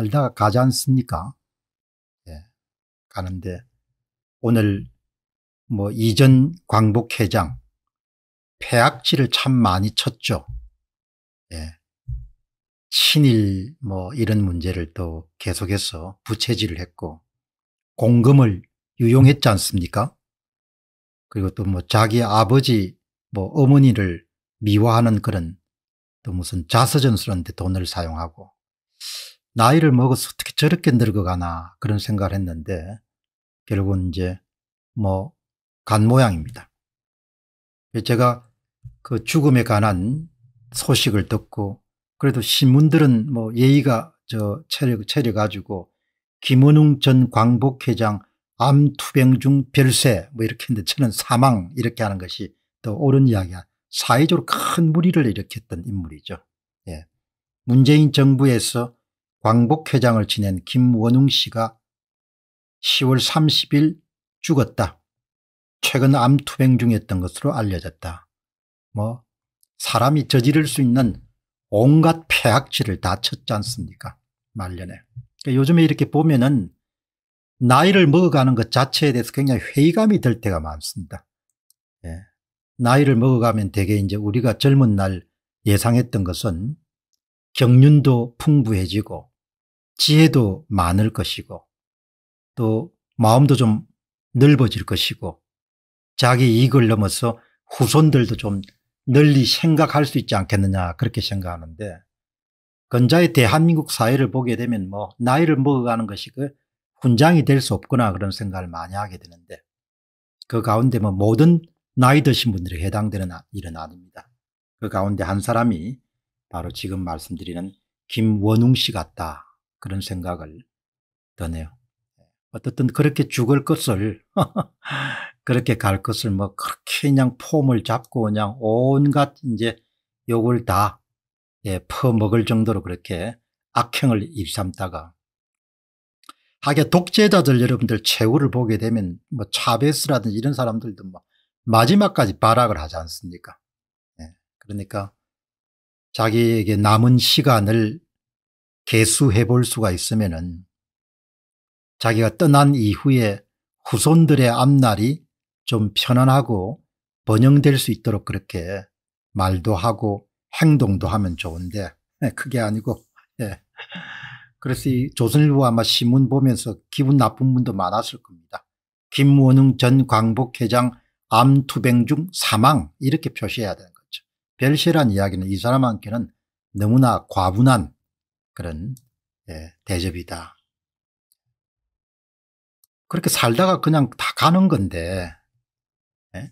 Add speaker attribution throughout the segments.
Speaker 1: 살다가 가지 않습니까? 예, 가는데 오늘 뭐 이전 광복회장 폐악질을 참 많이 쳤죠. 예. 친일 뭐 이런 문제를 또 계속해서 부채질을 했고 공금을 유용했지 않습니까? 그리고 또 뭐 자기 아버지 뭐 어머니를 미워하는 그런 또 무슨 자서전스러데 돈을 사용하고 나이를 먹어서 어떻게 저렇게 늙어가나 그런 생각을 했는데 결국은 이제 뭐 간 모양입니다. 제가 그 죽음에 관한 소식을 듣고 그래도 신문들은 뭐 예의가 저 체력 체려 가지고 김은웅 전 광복회장 암투병 중 별세 뭐 이렇게 했는데 저는 사망 이렇게 하는 것이 또 옳은 이야기야. 사회적으로 큰 무리를 일으켰던 인물이죠. 예. 문재인 정부에서 광복회장을 지낸 김원웅 씨가 10월 30일 죽었다. 최근 암투병 중이었던 것으로 알려졌다. 뭐 사람이 저지를 수 있는 온갖 폐악질을 다 쳤지 않습니까 말년에. 그러니까 요즘에 이렇게 보면은 나이를 먹어가는 것 자체에 대해서 굉장히 회의감이 들 때가 많습니다. 예. 나이를 먹어가면 되게 이제 우리가 젊은 날 예상했던 것은 경륜도 풍부해지고 지혜도 많을 것이고 또 마음도 좀 넓어질 것이고 자기 이익을 넘어서 후손들도 좀 널리 생각할 수 있지 않겠느냐 그렇게 생각하는데 근자의 대한민국 사회를 보게 되면 뭐 나이를 먹어가는 것이 그 훈장이 될 수 없구나 그런 생각을 많이 하게 되는데 그 가운데 뭐 모든 나이 드신 분들이 해당되는 일은 아, 아닙니다. 그 가운데 한 사람이 바로 지금 말씀드리는 김원웅 씨 같다 그런 생각을 드네요. 어떻든 그렇게 죽을 것을 그렇게 갈 것을 뭐 그렇게 그냥 폼을 잡고 그냥 온갖 이제 욕을 다 예, 퍼먹을 정도로 그렇게 악행을 입삼다가 하게 독재자들 여러분들 최후를 보게 되면 뭐 차베스라든지 이런 사람들도 뭐 마지막까지 발악을 하지 않습니까? 예, 그러니까 자기에게 남은 시간을 개수해 볼 수가 있으면 자기가 떠난 이후에 후손들의 앞날이 좀 편안하고 번영될 수 있도록 그렇게 말도 하고 행동도 하면 좋은데 예, 그게 아니고 예. 그래서 이 조선일보 아마 신문 보면서 기분 나쁜 분도 많았을 겁니다. 김원웅 전 광복회장 암투병 중 사망 이렇게 표시해야 되는 거죠. 별세란 이야기는 이 사람한테는 너무나 과분한 그런 예, 대접이다. 그렇게 살다가 그냥 다 가는 건데 예?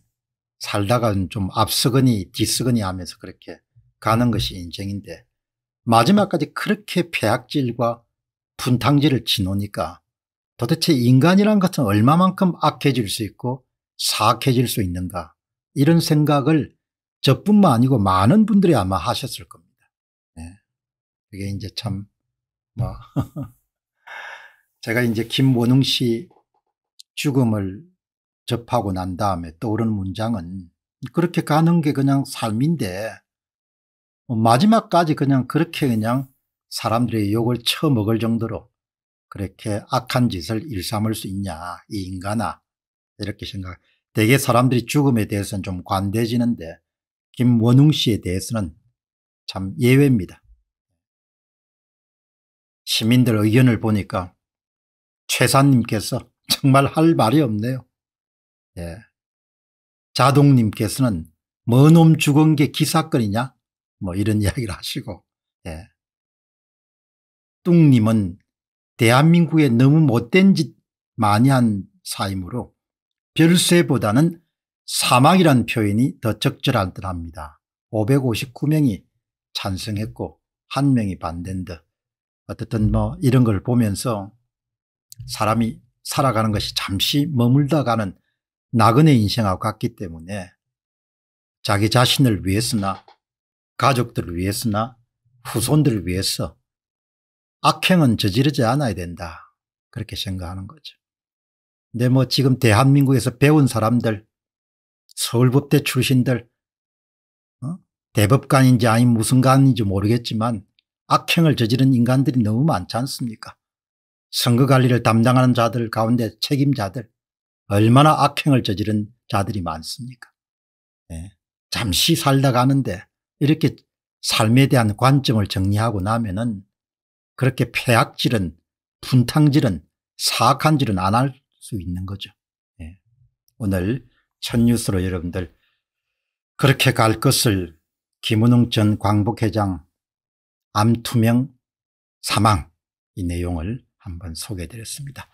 Speaker 1: 살다가 좀 앞서거니 뒤서거니 하면서 그렇게 가는 것이 인생인데 마지막까지 그렇게 폐악질과 분탕질을 지노니까 도대체 인간이란 것은 얼마만큼 악해질 수 있고 사악해질 수 있는가 이런 생각을 저뿐만 아니고 많은 분들이 아마 하셨을 겁니다. 그게 이제 참, 뭐, 제가 이제 김원웅 씨 죽음을 접하고 난 다음에 떠오른 문장은 그렇게 가는 게 그냥 삶인데 뭐 마지막까지 그냥 그렇게 그냥 사람들의 욕을 처먹을 정도로 그렇게 악한 짓을 일삼을 수 있냐 이 인간아 이렇게 생각 대개 사람들이 죽음에 대해서는 좀 관대해지는데 김원웅 씨에 대해서는 참 예외입니다. 시민들 의견을 보니까 최사님께서 정말 할 말이 없네요. 예. 자동님께서는 뭐놈 죽은 게 기사건이냐 뭐 이런 이야기를 하시고 예. 뚱님은 대한민국에 너무 못된 짓 많이 한 사이므로 별세보다는 사막이란 표현이 더 적절한 듯 합니다. 559명이 찬성했고 한명이 반대인 듯 어쨌든 뭐 이런 걸 보면서 사람이 살아가는 것이 잠시 머물다 가는 나그네 인생하고 같기 때문에 자기 자신을 위해서나 가족들을 위해서나 후손들을 위해서 악행은 저지르지 않아야 된다 그렇게 생각하는 거죠. 근데 뭐 지금 대한민국에서 배운 사람들 서울법대 출신들 어? 대법관인지 아니면 무슨 관인지 모르겠지만 악행을 저지른 인간들이 너무 많지 않습니까? 선거 관리를 담당하는 자들 가운데 책임자들 얼마나 악행을 저지른 자들이 많습니까? 네. 잠시 살다 가는데 이렇게 삶에 대한 관점을 정리하고 나면은 그렇게 폐악질은 분탕질은 사악한 질은 안 할 수 있는 거죠. 네. 오늘 첫 뉴스로 여러분들 그렇게 갈 것을 김은웅 전 광복회장 암투명 사망 이 내용을 한번 소개해 드렸습니다.